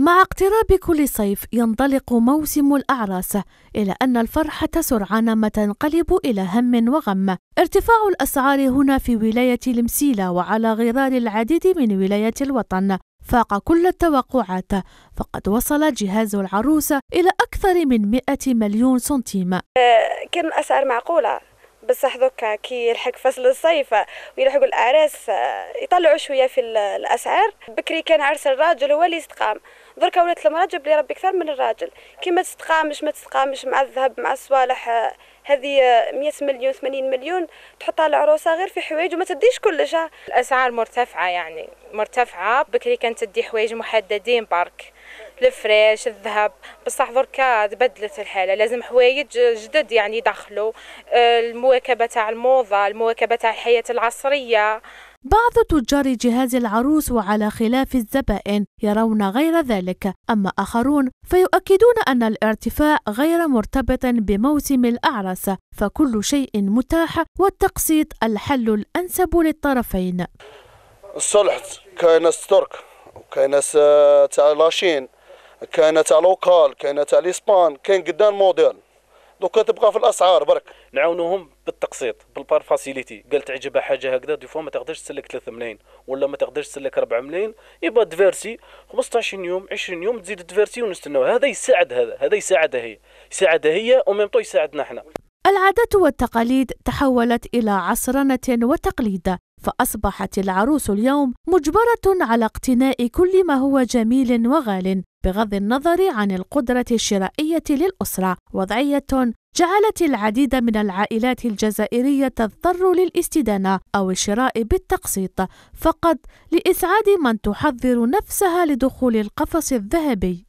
مع اقتراب كل صيف ينطلق موسم الأعراس إلى أن الفرحة سرعان ما تنقلب إلى هم وغم ارتفاع الأسعار هنا في ولاية المسيلة وعلى غرار العديد من ولايات الوطن فاق كل التوقعات فقد وصل جهاز العروس إلى أكثر من 100 مليون سنتيم آه، كان الأسعار معقولة بصح دوكا كي يلحق فصل الصيف ويلحقوا الاعراس آه، يطلعوا شويه في الاسعار بكري كان عرس الراجل هو اللي استقام درك ولات المراه جاب لي ربي اكثر من الراجل كي ما تستقامش ما تستقامش مع الذهب مع الصوالح آه، هذه 100 آه، مليون 80 مليون تحطها العروسه غير في حوايج وما تديش كلش آه. الاسعار مرتفعه يعني مرتفعه بكري كانت تدي حوايج محددين برك الفريش الذهب بصح دركا تبدلت الحاله لازم حوايج جدد يعني يدخلوا المواكبه تاع الموضه المواكبه تاع الحياه العصريه بعض تجار جهاز العروس وعلى خلاف الزبائن يرون غير ذلك أما آخرون فيؤكدون أن الارتفاع غير مرتبط بموسم الأعراس فكل شيء متاح والتقسيط الحل الأنسب للطرفين الصلح كاين ناس ترك وكاين ناس تاع لاشين كاين تاع لوكال كاين تاع الاسبان كاين قدام موديل دوكا تبقى في الاسعار برك نعاونوهم بالتقسيط بالبار فاسيليتي قال تعجبها حاجه هكذا دي فوا ما تقدرش تسلك 3 ملايين ولا ما تقدرش تسلك 4 ملايين يبا ديفيرسي 15 يوم 20 يوم تزيد ديفيرسي ونستناو هذا يساعد هذا هذا يساعدها هي يساعدها هي وميم طو يساعدنا حنا العادات والتقاليد تحولت إلى عصرنة وتقليد فأصبحت العروس اليوم مجبرة على اقتناء كل ما هو جميل وغال بغض النظر عن القدرة الشرائية للأسرة وضعية جعلت العديد من العائلات الجزائرية تضطر للاستدانة أو الشراء بالتقسيط فقط لإسعاد من تحضر نفسها لدخول القفص الذهبي